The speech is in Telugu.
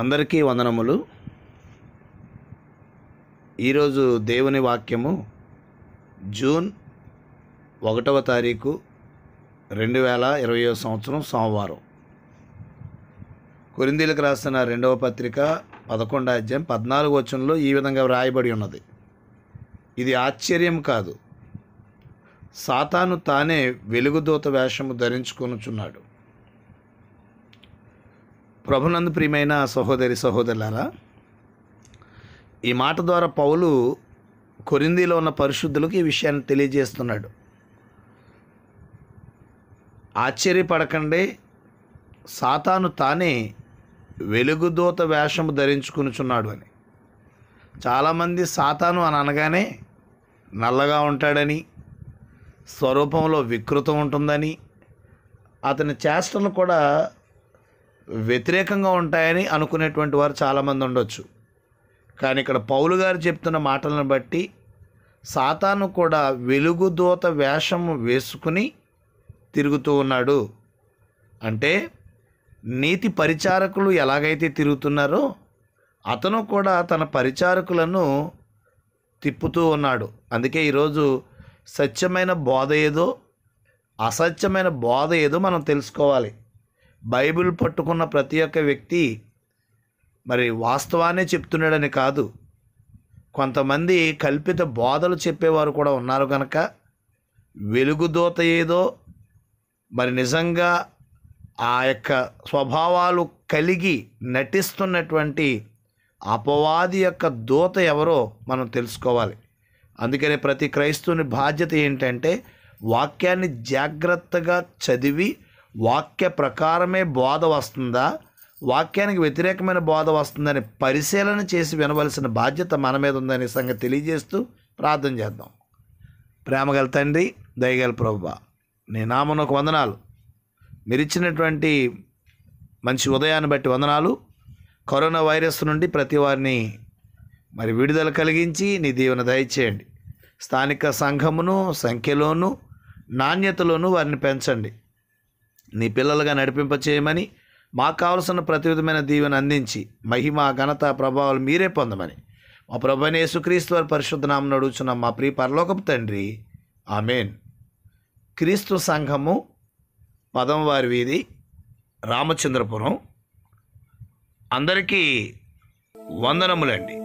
అందరికీ వందనములు ఈరోజు దేవుని వాక్యము జూన్ ఒకటవ తారీఖు రెండు వేల ఇరవయో సంవత్సరం సోమవారం కొరిందీలకు రాసిన రెండవ పత్రిక పదకొండో అధ్యాయం పద్నాలుగు వచనంలో ఈ విధంగా వ్రాయబడి ఉన్నది ఇది ఆశ్చర్యం కాదు సాతాను తానే వెలుగుదూత వేషము ధరించుకొనుచున్నాడు ప్రభునందు ప్రియమైన సహోదరి సహోదరులారా ఈ మాట ద్వారా పౌలు కొరిందీలో ఉన్న పరిశుద్ధులకు ఈ విషయాన్ని తెలియజేస్తున్నాడు ఆశ్చర్యపడకండి సాతాను తానే వెలుగుదూత వేషము ధరించుకునిచున్నాడు అని చాలామంది సాతాను అని అనగానే నల్లగా ఉంటాడని స్వరూపంలో వికృతం ఉంటుందని అతని చేష్టలు కూడా వ్యతిరేకంగా ఉంటాయని అనుకునేటువంటి వారు చాలామంది ఉండొచ్చు కానీ ఇక్కడ పౌలు గారు చెప్తున్న మాటలను బట్టి సాతాను కూడా దూత వేషం వేసుకుని తిరుగుతూ ఉన్నాడు అంటే నీతి పరిచారకులు ఎలాగైతే తిరుగుతున్నారో అతను కూడా తన పరిచారకులను తిప్పుతూ ఉన్నాడు అందుకే ఈరోజు సత్యమైన బోధ ఏదో అసత్యమైన బోధ ఏదో మనం తెలుసుకోవాలి బైబిల్ పట్టుకున్న ప్రతి ఒక్క వ్యక్తి మరి వాస్తవాన్ని చెప్తున్నాడని కాదు కొంతమంది కల్పిత బోధలు చెప్పేవారు కూడా ఉన్నారు కనుక వెలుగుదోత ఏదో మరి నిజంగా ఆ యొక్క స్వభావాలు కలిగి నటిస్తున్నటువంటి అపవాది యొక్క దూత ఎవరో మనం తెలుసుకోవాలి అందుకనే ప్రతి క్రైస్తవుని బాధ్యత ఏంటంటే వాక్యాన్ని జాగ్రత్తగా చదివి వాక్య ప్రకారమే బోధ వస్తుందా వాక్యానికి వ్యతిరేకమైన బోధ వస్తుందని పరిశీలన చేసి వినవలసిన బాధ్యత మన మీద ఉందనే సంగతి తెలియజేస్తూ ప్రార్థన చేద్దాం ప్రేమగల తండ్రి దయగల ప్రభు నీ ఒక వందనాలు మీరిచ్చినటువంటి మంచి ఉదయాన్ని బట్టి వందనాలు కరోనా వైరస్ నుండి ప్రతి వారిని మరి విడుదల కలిగించి నీ దీవెన దయచేయండి స్థానిక సంఘమును సంఖ్యలోను నాణ్యతలోను వారిని పెంచండి నీ పిల్లలుగా నడిపింపచేయమని మాకు కావలసిన ప్రతి విధమైన దీవెన అందించి మహిమ ఘనత ప్రభావాలు మీరే పొందమని మా ప్రభుని యేసుక్రీస్తు వారి నామం నడుచున్న మా ప్రియ పరలోకపు తండ్రి ఆమెన్ క్రీస్తు సంఘము పదంవారి వీధి రామచంద్రపురం అందరికీ వందనములండి